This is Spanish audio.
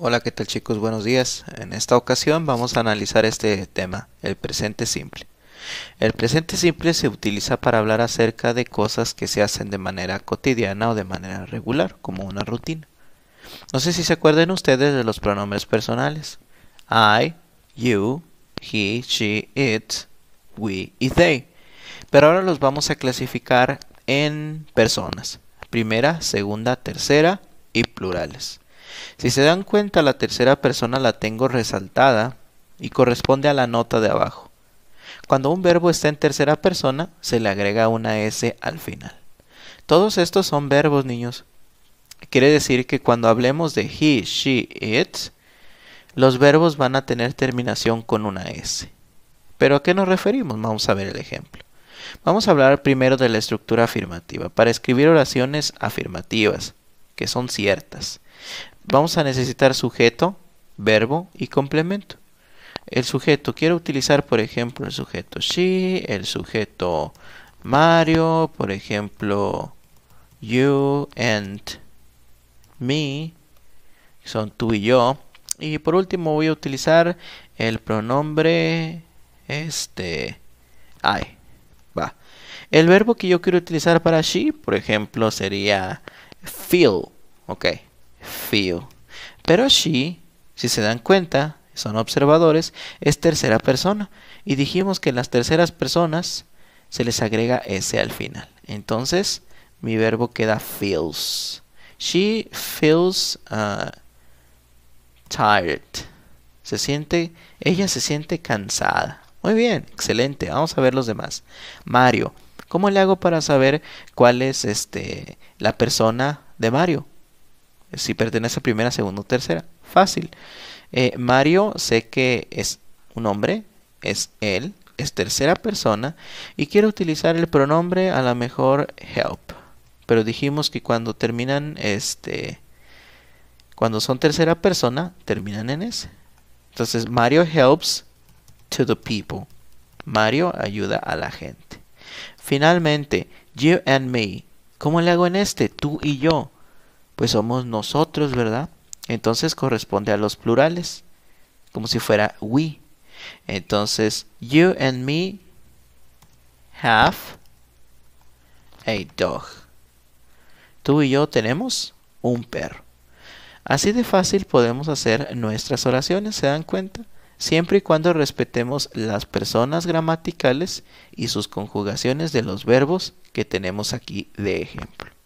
Hola, ¿qué tal chicos? Buenos días. En esta ocasión vamos a analizar este tema, el presente simple. El presente simple se utiliza para hablar acerca de cosas que se hacen de manera cotidiana o de manera regular, como una rutina. No sé si se acuerdan ustedes de los pronombres personales. I, you, he, she, it, we y they. Pero ahora los vamos a clasificar en personas. Primera, segunda, tercera y plurales. Si se dan cuenta, la tercera persona la tengo resaltada y corresponde a la nota de abajo. Cuando un verbo está en tercera persona, se le agrega una S al final. Todos estos son verbos, niños. Quiere decir que cuando hablemos de he, she, it, los verbos van a tener terminación con una S. ¿Pero a qué nos referimos? Vamos a ver el ejemplo. Vamos a hablar primero de la estructura afirmativa, para escribir oraciones afirmativas que son ciertas. Vamos a necesitar sujeto, verbo y complemento. El sujeto, quiero utilizar por ejemplo el sujeto she, el sujeto Mario, por ejemplo you and me, son tú y yo. Y por último voy a utilizar el pronombre este I. Va. El verbo que yo quiero utilizar para she, por ejemplo, sería feel, ok, feel. Pero she, si se dan cuenta, son observadores, es tercera persona. Y dijimos que en las terceras personas se les agrega S al final. Entonces, mi verbo queda feels. She feels uh, tired. Se siente, ella se siente cansada. Muy bien, excelente. Vamos a ver los demás. Mario. ¿Cómo le hago para saber cuál es este, la persona de Mario? Si pertenece a primera, segunda o tercera. Fácil. Eh, Mario sé que es un hombre, es él, es tercera persona y quiero utilizar el pronombre a lo mejor help. Pero dijimos que cuando terminan este cuando son tercera persona terminan en s. Entonces Mario helps to the people. Mario ayuda a la gente. Finalmente, you and me. ¿Cómo le hago en este? Tú y yo. Pues somos nosotros, ¿verdad? Entonces corresponde a los plurales, como si fuera we. Entonces, you and me have a dog. Tú y yo tenemos un perro. Así de fácil podemos hacer nuestras oraciones, ¿se dan cuenta? siempre y cuando respetemos las personas gramaticales y sus conjugaciones de los verbos que tenemos aquí de ejemplo.